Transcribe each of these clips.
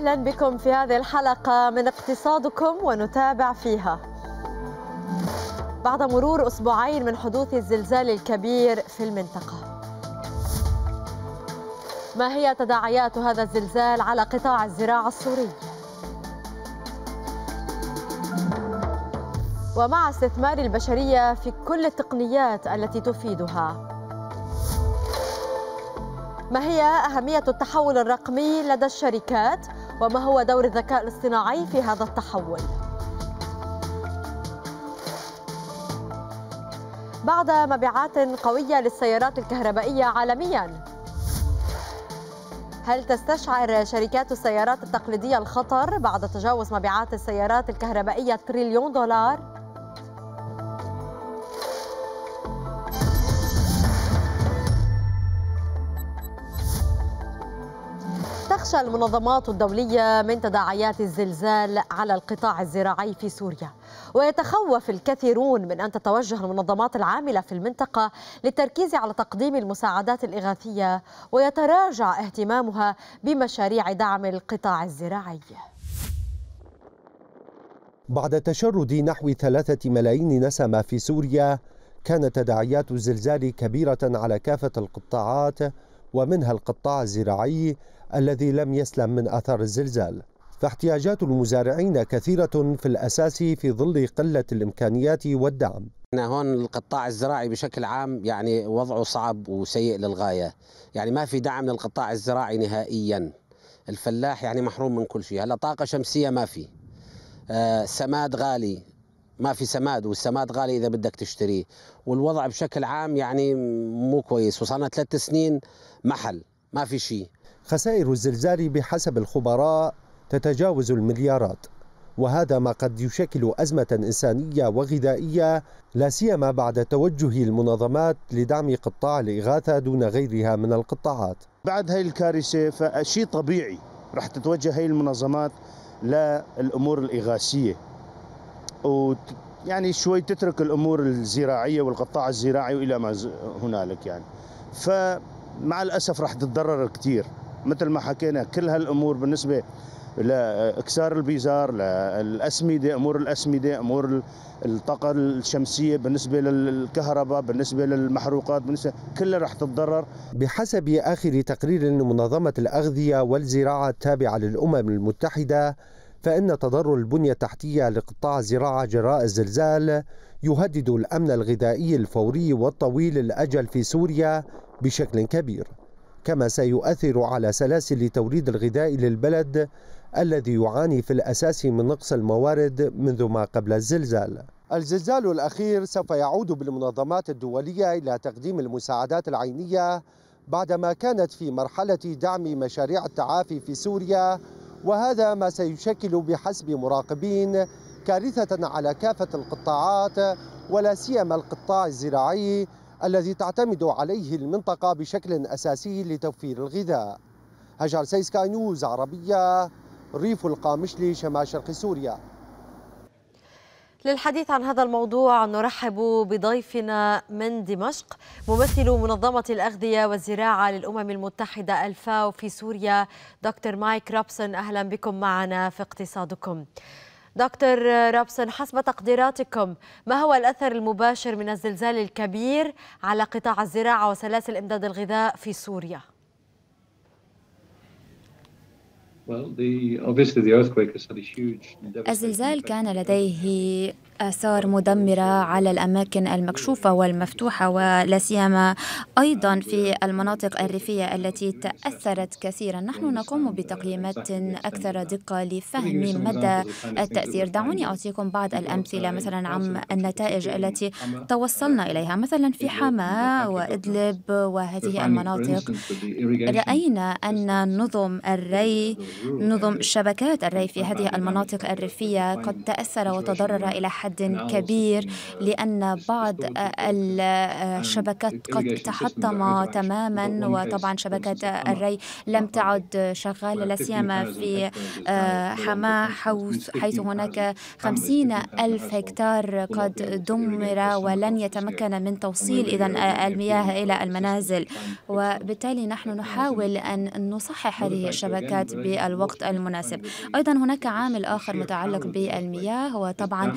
أهلا بكم في هذه الحلقة من اقتصادكم ونتابع فيها بعد مرور أسبوعين من حدوث الزلزال الكبير في المنطقة ما هي تداعيات هذا الزلزال على قطاع الزراعة السوري؟ ومع استثمار البشرية في كل التقنيات التي تفيدها ما هي أهمية التحول الرقمي لدى الشركات وما هو دور الذكاء الاصطناعي في هذا التحول بعد مبيعات قوية للسيارات الكهربائية عالمياً هل تستشعر شركات السيارات التقليدية الخطر بعد تجاوز مبيعات السيارات الكهربائية تريليون دولار؟ تخشى المنظمات الدولية من تداعيات الزلزال على القطاع الزراعي في سوريا ويتخوف الكثيرون من أن تتوجه المنظمات العاملة في المنطقة للتركيز على تقديم المساعدات الإغاثية ويتراجع اهتمامها بمشاريع دعم القطاع الزراعي بعد تشرد نحو ثلاثة ملايين نسمة في سوريا كانت تداعيات الزلزال كبيرة على كافة القطاعات ومنها القطاع الزراعي الذي لم يسلم من أثر الزلزال فاحتياجات المزارعين كثيرة في الأساس في ظل قلة الإمكانيات والدعم احنا هون القطاع الزراعي بشكل عام يعني وضعه صعب وسيء للغايه، يعني ما في دعم للقطاع الزراعي نهائيا. الفلاح يعني محروم من كل شيء، هلا طاقه شمسيه ما في. آه سماد غالي، ما في سماد والسماد غالي اذا بدك تشتريه، والوضع بشكل عام يعني مو كويس، وصلنا ثلاث سنين محل، ما في شيء. خسائر الزلزال بحسب الخبراء تتجاوز المليارات وهذا ما قد يشكل أزمة إنسانية وغذائية لا سيما بعد توجه المنظمات لدعم قطاع الإغاثة دون غيرها من القطاعات بعد هذه الكارثة فشيء طبيعي رح تتوجه هذه المنظمات للأمور الإغاثية ويعني شوي تترك الأمور الزراعية والقطاع الزراعي وإلى ما هنالك يعني فمع الأسف رح تتضرر كثير مثل ما حكينا كل هالامور بالنسبه لاكسار البيزار للاسمده امور الاسمده امور الطاقه الشمسيه بالنسبه للكهرباء بالنسبه للمحروقات بالنسبه كلها رح تتضرر بحسب اخر تقرير لمنظمه الاغذيه والزراعه التابعه للامم المتحده فإن تضرر البنية التحتية لقطاع الزراعة جراء الزلزال يهدد الأمن الغذائي الفوري والطويل الأجل في سوريا بشكل كبير كما سيؤثر على سلاسل توريد الغذاء للبلد الذي يعاني في الأساس من نقص الموارد منذ ما قبل الزلزال الزلزال الأخير سوف يعود بالمنظمات الدولية إلى تقديم المساعدات العينية بعدما كانت في مرحلة دعم مشاريع التعافي في سوريا وهذا ما سيشكل بحسب مراقبين كارثة على كافة القطاعات ولا سيما القطاع الزراعي الذي تعتمد عليه المنطقة بشكل أساسي لتوفير الغذاء هجر سيسكا نيوز عربية ريف القامشلي شمال شرق سوريا للحديث عن هذا الموضوع نرحب بضيفنا من دمشق ممثل منظمة الأغذية والزراعة للأمم المتحدة الفاو في سوريا دكتور مايك رابسون أهلا بكم معنا في اقتصادكم دكتور رابسون حسب تقديراتكم ما هو الأثر المباشر من الزلزال الكبير على قطاع الزراعة وسلاسل إمداد الغذاء في سوريا؟ الزلزال كان لديه آثار مدمرة على الأماكن المكشوفة والمفتوحة ولا سيما أيضا في المناطق الريفية التي تأثرت كثيرا نحن نقوم بتقييمات أكثر دقة لفهم مدى التأثير دعوني أعطيكم بعض الأمثلة مثلا عن النتائج التي توصلنا إليها مثلا في حماة وإدلب وهذه المناطق رأينا أن نظم الري نظم شبكات الري في هذه المناطق الريفية قد تأثر وتضرر إلى حد حد نعم، كبير لأن بعض الشبكات نعم، آه، قد تحطم تماما وطبعا شبكات الري لم نعم، تعد شغالة لا سيما في آه، حماة حيث هناك خمسين ألف هكتار قد دمر ولن يتمكن من توصيل إذا آه، المياه إلى المنازل وبالتالي نحن نحاول أن نصحح هذه الشبكات يعني بالوقت المناسب أيضا هناك عامل آخر متعلق بالمياه وطبعا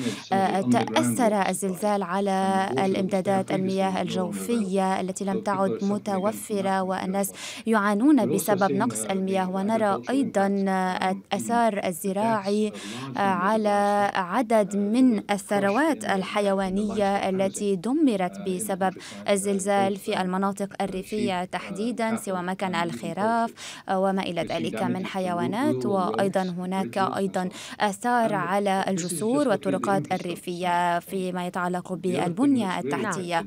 تأثر الزلزال على الإمدادات المياه الجوفية التي لم تعد متوفرة والناس يعانون بسبب نقص المياه ونرى أيضا الأثار الزراعي على عدد من الثروات الحيوانية التي دمرت بسبب الزلزال في المناطق آه، الريفية آه، تحديدا سواء ما كان الخراف آه، وما إلى ذلك من حيوانات وأيضا هناك أيضا آثار على الجسور والطرقات الريفية الريفية فيما يتعلق بالبنية التحتية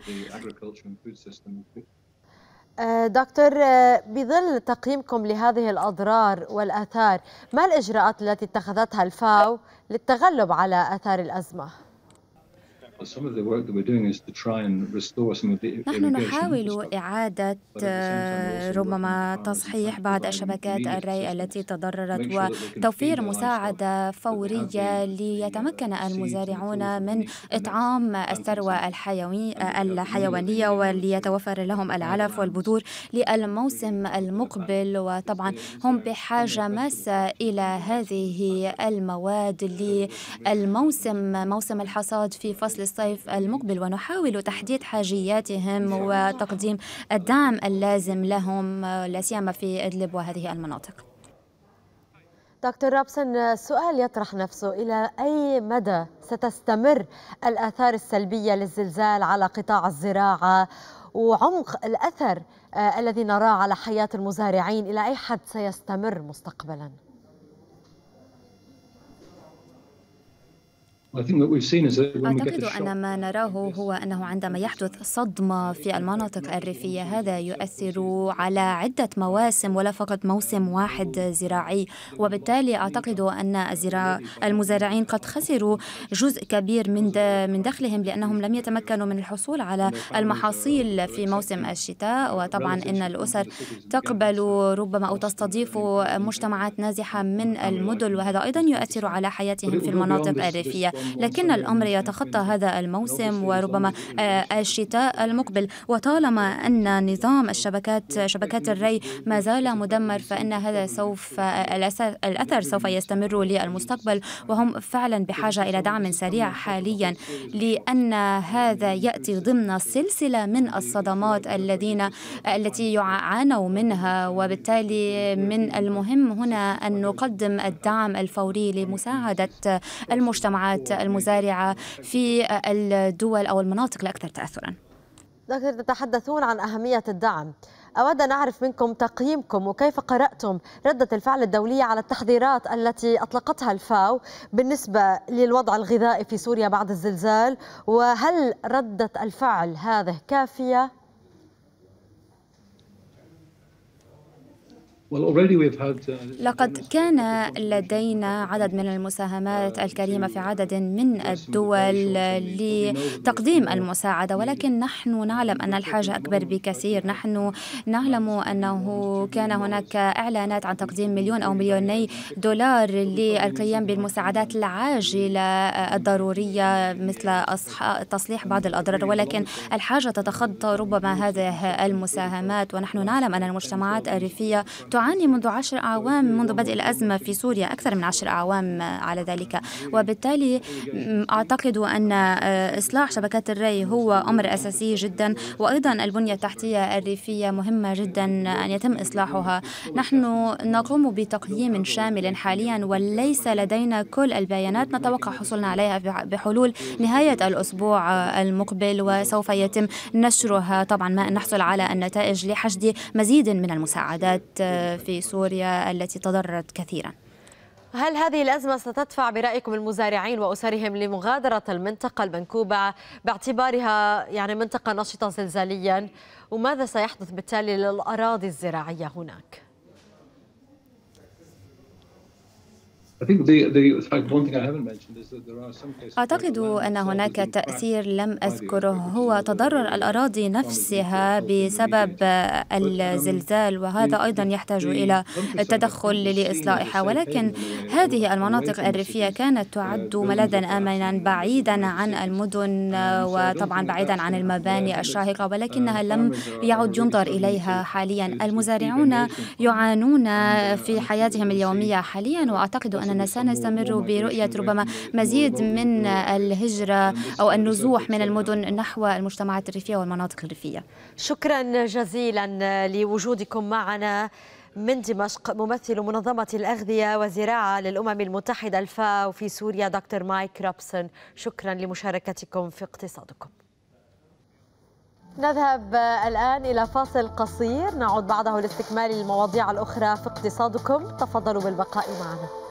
آه، دكتور آه، بظل تقييمكم لهذه الأضرار والآثار ما الإجراءات التي اتخذتها الفاو للتغلب على آثار الأزمة؟ نحن نحاول إعادة آه، ربما تصحيح بعض الشبكات الري التي تضررت وتوفير مساعدة فورية ليتمكن المزارعون من إطعام الثروة الحيوانية وليتوفر لهم العلف والبذور للموسم المقبل وطبعا هم بحاجة ماسة إلى هذه المواد للموسم موسم الحصاد في فصل الصيف المقبل ونحاول تحديد حاجياتهم نعم. وتقديم الدعم اللازم لهم لا سيما في إدلب وهذه المناطق دكتور رابسون السؤال يطرح نفسه إلى أي مدى ستستمر الآثار السلبية للزلزال على قطاع الزراعة وعمق الأثر آه، الذي نراه على حياة المزارعين إلى أي حد سيستمر مستقبلاً؟ أعتقد أن ما نراه هو أنه عندما يحدث صدمة في المناطق الريفية هذا يؤثر على عدة مواسم ولا فقط موسم واحد زراعي وبالتالي أعتقد أن الزراع المزارعين قد خسروا جزء كبير من من دخلهم لأنهم لم يتمكنوا من الحصول على المحاصيل في موسم الشتاء وطبعا أن الأسر تقبل ربما أو تستضيف مجتمعات نازحة من المدن وهذا أيضا يؤثر على حياتهم في المناطق الريفية لكن الأمر يتخطى هذا الموسم وربما آه، الشتاء المقبل وطالما أن نظام الشبكات شبكات الري ما زال مدمر فإن هذا سوف الأثر سوف يستمر للمستقبل وهم فعلا بحاجة إلى دعم سريع حاليا لأن هذا يأتي ضمن سلسلة من الصدمات الذين التي يعانوا منها وبالتالي من المهم هنا أن نقدم الدعم الفوري لمساعدة المجتمعات المزارعة في الدول أو المناطق الأكثر تأثراً دكتور تتحدثون عن أهمية الدعم أود أن أعرف منكم تقييمكم وكيف قرأتم ردة الفعل الدولية على التحذيرات التي أطلقتها الفاو بالنسبة للوضع الغذائي في سوريا بعد الزلزال وهل ردة الفعل هذه كافية Uh, لقد كان لدينا عدد من المساهمات الكريمة في عدد من الدول لتقديم المساعدة ولكن نحن نعلم أن الحاجة أكبر بكثير نحن نعلم أنه كان هناك إعلانات عن تقديم مليون أو مليوني دولار للقيام بالمساعدات العاجلة الضرورية مثل تصليح بعض الأضرار ولكن الحاجة تتخطى ربما هذه المساهمات ونحن نعلم أن المجتمعات الريفية تعاني منذ عشر أعوام منذ بدء الأزمة في سوريا أكثر من عشر أعوام آه، على ذلك وبالتالي أعتقد أن آه، إصلاح شبكات الري هو أمر أساسي جدا وأيضا البنية التحتية الريفية مهمة جدا أن يتم إصلاحها نحن نقوم بتقييم شامل حاليا وليس لدينا كل البيانات نتوقع حصولنا عليها بحلول نهاية الأسبوع آه، المقبل وسوف يتم نشرها طبعا ما نحصل على النتائج لحشد مزيد من المساعدات في سوريا التي تضررت كثيرا هل هذه الأزمة ستدفع برأيكم المزارعين وأسرهم لمغادرة المنطقة المنكوبة باعتبارها يعني منطقة نشطة زلزاليا وماذا سيحدث بالتالي للأراضي الزراعية هناك؟ أعتقد أن هناك تأثير لم أذكره هو تضرر الأراضي نفسها بسبب الزلزال وهذا أيضا يحتاج إلى التدخل لإصلاحها ولكن هذه المناطق الريفية uh, كانت تعد ملاذا آمنا بعيدا عن المدن وطبعا بعيدا عن المباني الشاهقة uh, ولكنها لم يعد ينظر إليها حاليا المزارعون يعانون uh, في حياتهم اليومية حاليا وأعتقد أن أننا سنستمر برؤية ربما مزيد من الهجرة أو النزوح من المدن نحو المجتمعات الريفية والمناطق الريفية شكرا جزيلا لوجودكم معنا من دمشق ممثل منظمة الأغذية والزراعة للأمم المتحدة الفاو في سوريا دكتور مايك روبسون شكرا لمشاركتكم في اقتصادكم نذهب الآن إلى فاصل قصير نعود بعده لاستكمال المواضيع الأخرى في اقتصادكم تفضلوا بالبقاء معنا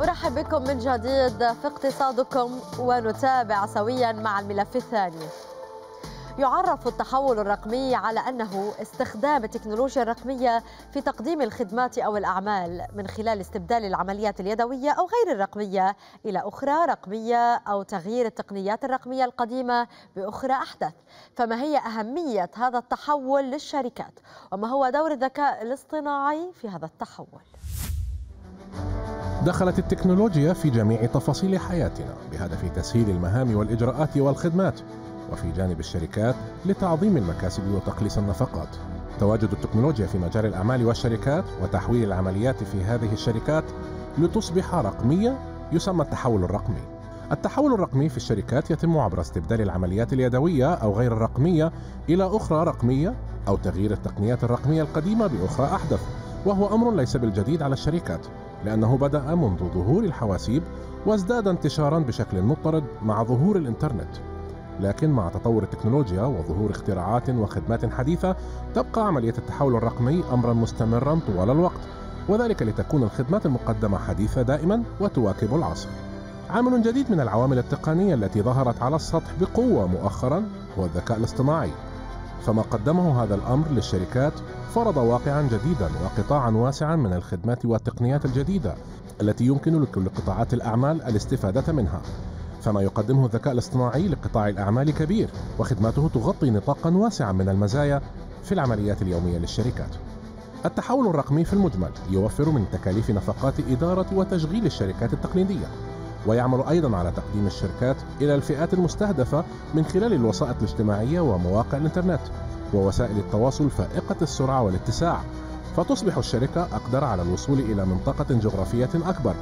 ارحب بكم من جديد في اقتصادكم ونتابع سويا مع الملف الثاني يعرف التحول الرقمي على أنه استخدام التكنولوجيا الرقمية في تقديم الخدمات أو الأعمال من خلال استبدال العمليات اليدوية أو غير الرقمية إلى أخرى رقمية أو تغيير التقنيات الرقمية القديمة بأخرى أحدث فما هي أهمية هذا التحول للشركات وما هو دور الذكاء الاصطناعي في هذا التحول؟ دخلت التكنولوجيا في جميع تفاصيل حياتنا بهدف تسهيل المهام والاجراءات والخدمات وفي جانب الشركات لتعظيم المكاسب وتقليص النفقات تواجد التكنولوجيا في مجال الأعمال والشركات وتحويل العمليات في هذه الشركات لتصبح رقمية يسمى التحول الرقمي التحول الرقمي في الشركات يتم عبر استبدال العمليات اليدوية أو غير الرقمية إلى أخرى رقمية أو تغيير التقنيات الرقمية القديمة بأخرى أحدث وهو أمر ليس بالجديد على الشركات لأنه بدأ منذ ظهور الحواسيب وازداد انتشارا بشكل مضطرد مع ظهور الإنترنت لكن مع تطور التكنولوجيا وظهور اختراعات وخدمات حديثة تبقى عملية التحول الرقمي أمرا مستمرا طوال الوقت وذلك لتكون الخدمات المقدمة حديثة دائما وتواكب العصر عامل جديد من العوامل التقنية التي ظهرت على السطح بقوة مؤخرا هو الذكاء الاصطناعي فما قدمه هذا الأمر للشركات فرض واقعا جديدا وقطاعا واسعا من الخدمات والتقنيات الجديدة التي يمكن لكل قطاعات الأعمال الاستفادة منها فما يقدمه الذكاء الاصطناعي لقطاع الأعمال كبير وخدماته تغطي نطاقا واسعا من المزايا في العمليات اليومية للشركات التحول الرقمي في المجمل يوفر من تكاليف نفقات إدارة وتشغيل الشركات التقليدية ويعمل أيضا على تقديم الشركات إلى الفئات المستهدفة من خلال الوسائط الاجتماعية ومواقع الإنترنت ووسائل التواصل فائقة السرعة والاتساع فتصبح الشركة أقدر على الوصول إلى منطقة جغرافية أكبر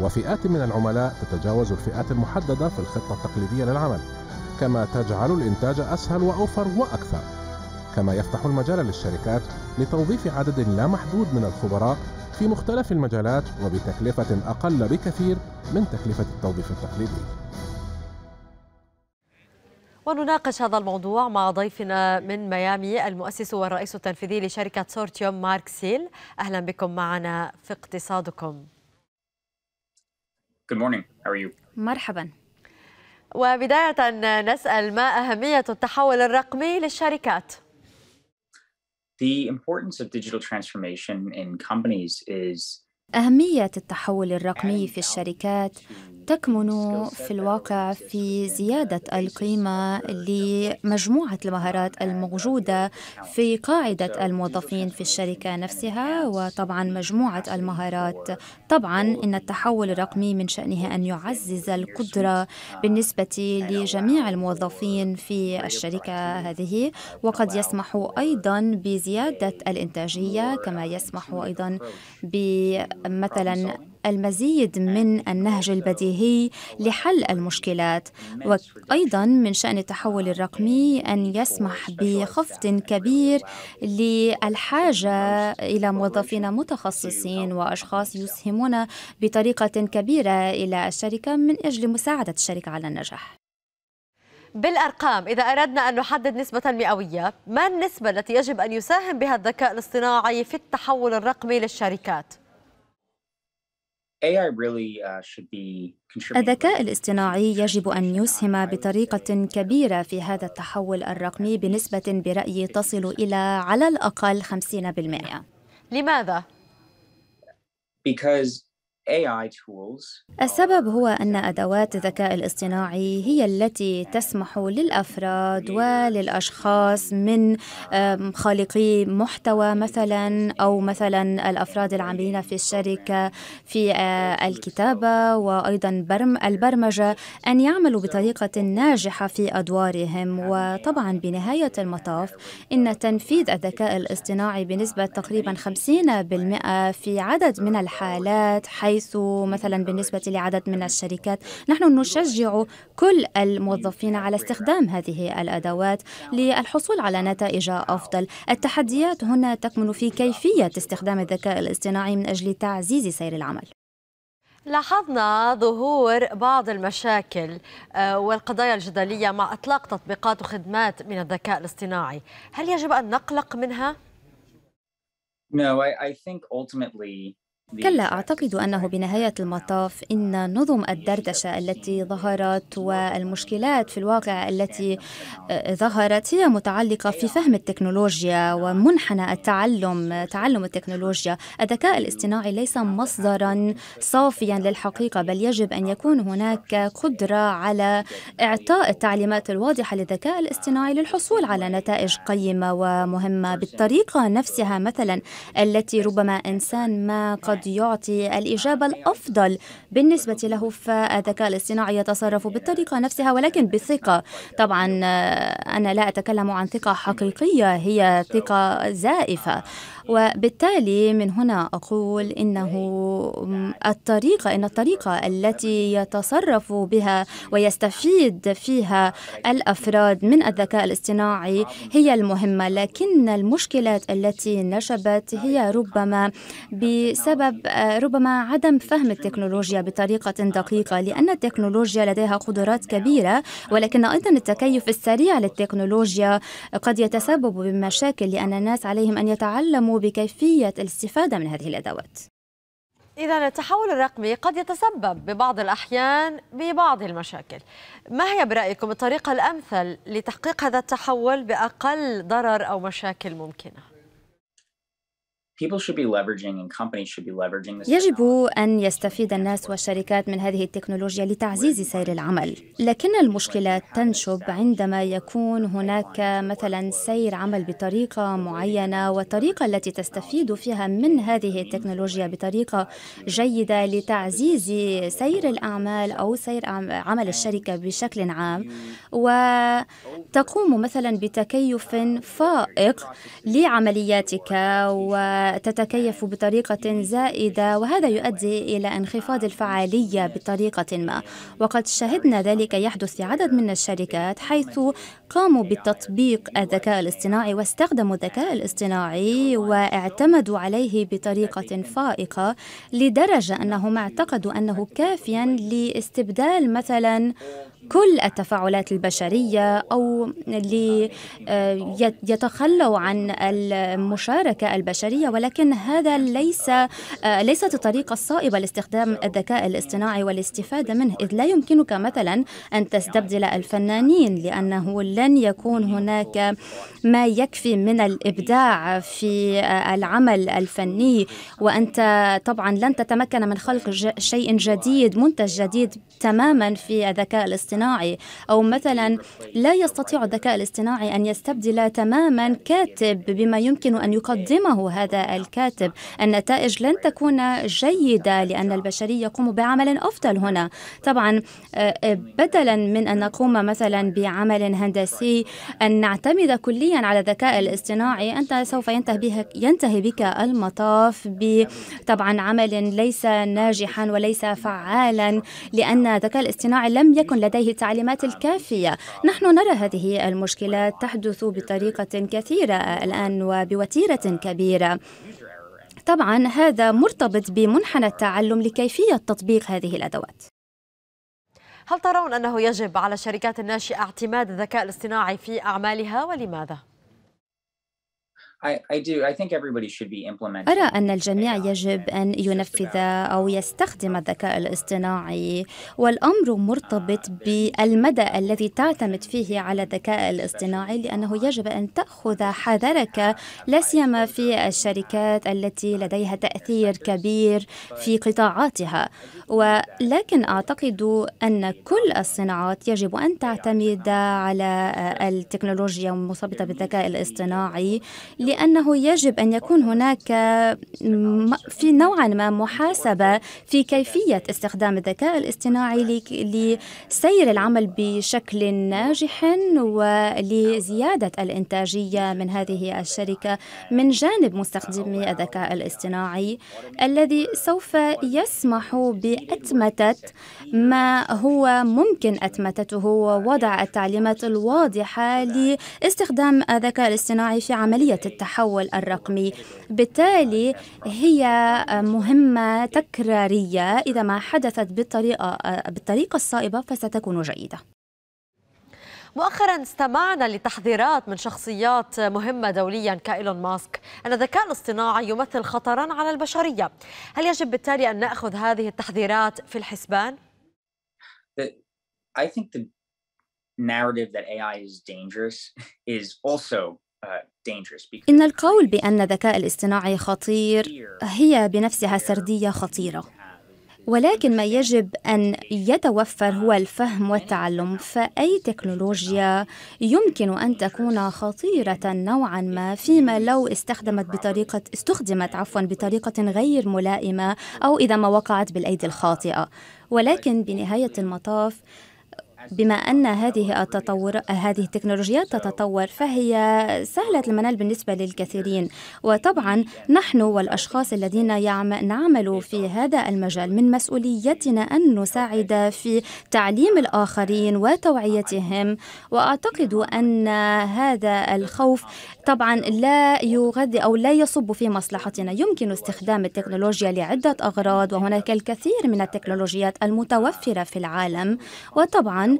وفئات من العملاء تتجاوز الفئات المحددة في الخطة التقليدية للعمل كما تجعل الإنتاج أسهل وأوفر وأكثر كما يفتح المجال للشركات لتوظيف عدد لا محدود من الخبراء في مختلف المجالات وبتكلفة أقل بكثير من تكلفة التوظيف التقليدي ونناقش هذا الموضوع مع ضيفنا من ميامي المؤسس والرئيس التنفيذي لشركة سورتيوم مارك سيل أهلا بكم معنا في اقتصادكم Good morning. How are you? مرحبا. وبداية نسأل ما أهمية التحول الرقمي للشركات؟ The importance of digital transformation in companies is أهمية التحول الرقمي في الشركات تكمن في الواقع في زيادة القيمة لمجموعة المهارات الموجودة في قاعدة الموظفين في الشركة نفسها وطبعا مجموعة المهارات طبعا إن التحول الرقمي من شأنه أن يعزز القدرة بالنسبة لجميع الموظفين في الشركة هذه وقد يسمح أيضا بزيادة الإنتاجية كما يسمح أيضا بمثلا المزيد من النهج البديهي لحل المشكلات وأيضا من شأن التحول الرقمي أن يسمح بخفض كبير للحاجة إلى موظفين متخصصين وأشخاص يسهمون بطريقة كبيرة إلى الشركة من أجل مساعدة الشركة على النجاح بالأرقام إذا أردنا أن نحدد نسبة مئوية ما النسبة التي يجب أن يساهم بها الذكاء الاصطناعي في التحول الرقمي للشركات؟ Uh, الذكاء الاصطناعي يجب أن يسهم بطريقة كبيرة في هذا التحول الرقمي بنسبة برأيي تصل إلى على الأقل 50%. لماذا؟ Because السبب هو أن أدوات الذكاء الاصطناعي هي التي تسمح للأفراد وللأشخاص من خالقي محتوى مثلا أو مثلا الأفراد العاملين في الشركة في آه، الكتابة وأيضا البرمجة أن يعملوا بطريقة ناجحة في أدوارهم وطبعا بنهاية المطاف إن تنفيذ الذكاء الاصطناعي بنسبة تقريبا 50% في عدد من الحالات حيث حيث مثلا بالنسبة لعدد من الشركات نحن نشجع كل الموظفين على استخدام هذه الأدوات للحصول على نتائج أفضل التحديات هنا تكمن في كيفية استخدام الذكاء الاصطناعي من أجل تعزيز سير العمل لاحظنا ظهور بعض المشاكل آه، والقضايا الجدلية مع إطلاق تطبيقات وخدمات من الذكاء الاصطناعي هل يجب أن نقلق منها؟ No, I, I think ultimately كلا أعتقد أنه بنهاية المطاف إن نظم الدردشة التي ظهرت والمشكلات في الواقع التي آه، ظهرت هي متعلقة في فهم التكنولوجيا ومنحنى التعلم تعلم التكنولوجيا الذكاء الاصطناعي ليس مصدرا صافيا للحقيقة بل يجب أن يكون هناك قدرة على إعطاء التعليمات الواضحة للذكاء الاصطناعي للحصول على نتائج قيمة ومهمة بالطريقة نفسها مثلا التي ربما إنسان ما قد قد يعطي الإجابة الأفضل بالنسبة له فالذكاء الاصطناعي يتصرف بالطريقة نفسها ولكن بثقة طبعا آه، أنا لا أتكلم عن ثقة حقيقية هي ثقة زائفة إيه. وبالتالي من هنا أقول إنه الطريقة إن الطريقة التي يتصرف بها ويستفيد فيها الأفراد من الذكاء الاصطناعي هي المهمة لكن المشكلات التي نشبت هي ربما بسبب ربما عدم فهم التكنولوجيا بطريقة دقيقة لأن التكنولوجيا لديها قدرات كبيرة ولكن أيضا التكيف السريع للتكنولوجيا قد يتسبب بمشاكل لأن الناس عليهم أن يتعلموا يهتم بكيفية الاستفادة من هذه الأدوات إذا التحول الرقمي قد يتسبب ببعض الأحيان ببعض المشاكل ما هي برأيكم الطريقة الأمثل لتحقيق هذا التحول بأقل ضرر أو مشاكل ممكنة؟ يجب أن يستفيد الناس والشركات من هذه التكنولوجيا لتعزيز سير العمل، لكن المشكلة تنشب عندما يكون هناك مثلا سير عمل بطريقة معينة والطريقة التي تستفيد فيها من هذه التكنولوجيا بطريقة جيدة لتعزيز سير الأعمال أو سير عمل الشركة بشكل عام، وتقوم مثلا بتكيف فائق لعملياتك و تتكيف بطريقة زائدة وهذا يؤدي إلى انخفاض الفعالية بطريقة ما وقد شهدنا ذلك يحدث في عدد من الشركات حيث قاموا بتطبيق الذكاء الاصطناعي واستخدموا الذكاء الاصطناعي واعتمدوا عليه بطريقة فائقة لدرجة أنهم اعتقدوا أنه كافيا لاستبدال مثلا كل التفاعلات البشرية أو آه، يتخلوا عن المشاركة البشرية ولكن هذا ليس آه، ليست الطريقة الصائبة لاستخدام الذكاء الاصطناعي والاستفادة منه إذ لا يمكنك مثلا أن تستبدل الفنانين لأنه لن يكون هناك ما يكفي من الإبداع في آه، العمل الفني وأنت طبعا لن تتمكن من خلق شيء جديد منتج جديد تماما في الذكاء الاصطناعي الاصطناعي أو مثلا لا يستطيع الذكاء الاصطناعي أن يستبدل تماما كاتب بما يمكن أن يقدمه هذا الكاتب النتائج لن تكون جيدة لأن البشري يقوم بعمل أفضل هنا طبعا آه، بدلا من أن نقوم مثلا بعمل هندسي أن نعتمد كليا على الذكاء الاصطناعي أنت سوف ينتهي, ينتهي بك المطاف طبعا عمل ليس ناجحا وليس فعالا لأن الذكاء الاصطناعي لم يكن لديه التعليمات الكافية نحن نرى هذه المشكلات تحدث بطريقة كثيرة الآن وبوتيرة كبيرة طبعا هذا مرتبط بمنحنى التعلم لكيفية تطبيق هذه الأدوات هل ترون أنه يجب على الشركات الناشئة اعتماد الذكاء الاصطناعي في أعمالها ولماذا؟ أرى أن الجميع يجب أن ينفذ أو يستخدم الذكاء الاصطناعي والأمر مرتبط ah, بالمدى الذي تعتمد فيه على الذكاء الاصطناعي لأنه يجب أن تأخذ حذرك لا سيما في الشركات التي لديها تأثير كبير في قطاعاتها ولكن أعتقد أن كل الصناعات يجب أن تعتمد على التكنولوجيا المرتبطة بالذكاء الاصطناعي لأنه يجب أن يكون هناك في نوعا ما محاسبة في كيفية استخدام الذكاء الاصطناعي لسير العمل بشكل ناجح ولزيادة الإنتاجية من هذه الشركة من جانب مستخدمي الذكاء الاصطناعي الذي سوف يسمح بأتمتة ما هو ممكن أتمتته ووضع التعليمات الواضحة لاستخدام الذكاء الاصطناعي في عملية التعليم التحول الرقمي بالتالي هي مهمة تكرارية إذا ما حدثت بالطريقة, بالطريقة الصائبة فستكون جيدة مؤخرا استمعنا لتحذيرات من شخصيات مهمة دوليا كإيلون ماسك أن الذكاء الاصطناعي يمثل خطرا على البشرية هل يجب بالتالي أن نأخذ هذه التحذيرات في الحسبان؟ I think the narrative that AI is dangerous is also إن القول بأن الذكاء الاصطناعي خطير هي بنفسها سردية خطيرة ولكن ما يجب أن يتوفر هو الفهم والتعلم فأي تكنولوجيا يمكن أن تكون خطيرة نوعا ما فيما لو استخدمت بطريقة استخدمت عفوا بطريقة غير ملائمة أو إذا ما وقعت بالأيدي الخاطئة ولكن بنهاية المطاف بما أن هذه التطور هذه التكنولوجيات تتطور فهي سهلة المنال بالنسبة للكثيرين وطبعا نحن والأشخاص الذين نعمل في هذا المجال من مسؤوليتنا أن نساعد في تعليم الآخرين وتوعيتهم وأعتقد أن هذا الخوف طبعا لا يغذي أو لا يصب في مصلحتنا يمكن استخدام التكنولوجيا لعدة أغراض وهناك الكثير من التكنولوجيات المتوفرة في العالم وطبعا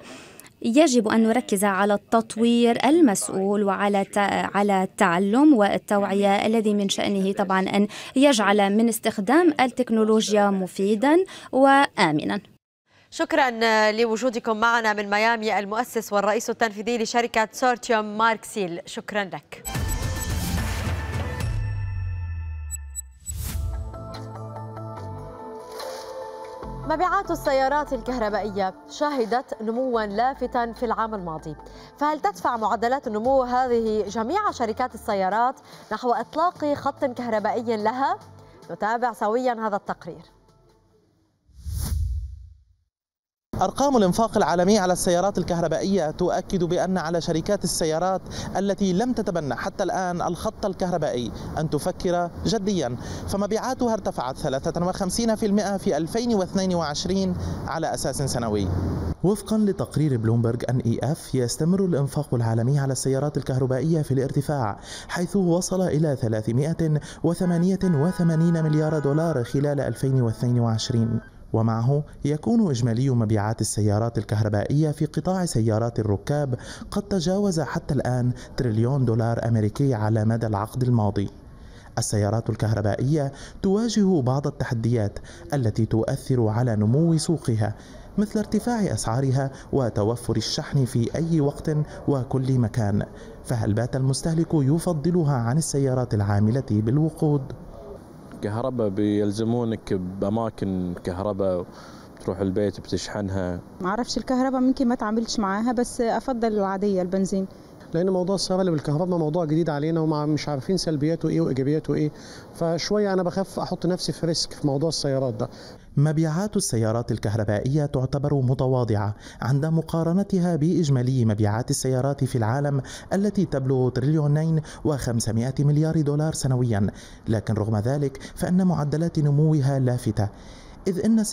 يجب أن نركز على التطوير المسؤول وعلى على التعلم والتوعية الذي من شأنه طبعا أن يجعل من استخدام التكنولوجيا مفيدا وآمنا شكرا لوجودكم معنا من ميامي المؤسس والرئيس التنفيذي لشركة سورتيوم سيل شكرا لك مبيعات السيارات الكهربائية شهدت نموا لافتا في العام الماضي فهل تدفع معدلات النمو هذه جميع شركات السيارات نحو إطلاق خط كهربائي لها؟ نتابع سويا هذا التقرير أرقام الإنفاق العالمي على السيارات الكهربائية تؤكد بأن على شركات السيارات التي لم تتبنى حتى الآن الخط الكهربائي أن تفكر جديا فمبيعاتها ارتفعت 53% في 2022 على أساس سنوي وفقا لتقرير بلومبرج ان اي اف يستمر الانفاق العالمي على السيارات الكهربائية في الارتفاع حيث وصل الى 388 مليار دولار خلال 2022 ومعه يكون إجمالي مبيعات السيارات الكهربائية في قطاع سيارات الركاب قد تجاوز حتى الآن تريليون دولار أمريكي على مدى العقد الماضي السيارات الكهربائية تواجه بعض التحديات التي تؤثر على نمو سوقها مثل ارتفاع أسعارها وتوفر الشحن في أي وقت وكل مكان فهل بات المستهلك يفضلها عن السيارات العاملة بالوقود؟ كهرباء بيلزمونك باماكن كهرباء تروح البيت بتشحنها ما اعرفش الكهرباء ممكن ما تعاملش معاها بس افضل العاديه البنزين لان موضوع اللي بالكهرباء موضوع جديد علينا ومش عارفين سلبياته ايه وايجابياته ايه فشويه انا بخاف احط نفسي في ريسك في موضوع السيارات ده مبيعات السيارات الكهربائية تعتبر متواضعة عند مقارنتها بإجمالي مبيعات السيارات في العالم التي تبلغ تريليونين و500 مليار دولار سنويا لكن رغم ذلك فإن معدلات نموها لافتة إذ أن 60%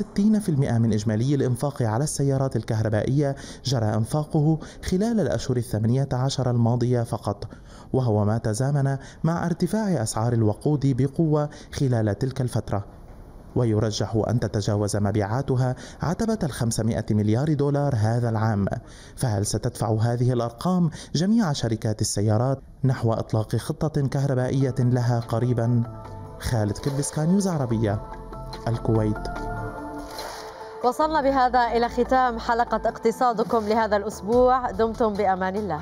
من إجمالي الإنفاق على السيارات الكهربائية جرى إنفاقه خلال الأشهر الثمانية عشر الماضية فقط وهو ما تزامن مع ارتفاع أسعار الوقود بقوة خلال تلك الفترة ويرجح أن تتجاوز مبيعاتها عتبة 500 مليار دولار هذا العام فهل ستدفع هذه الأرقام جميع شركات السيارات نحو إطلاق خطة كهربائية لها قريبا؟ خالد كبس كان نيوز عربية الكويت وصلنا بهذا إلى ختام حلقة اقتصادكم لهذا الأسبوع دمتم بأمان الله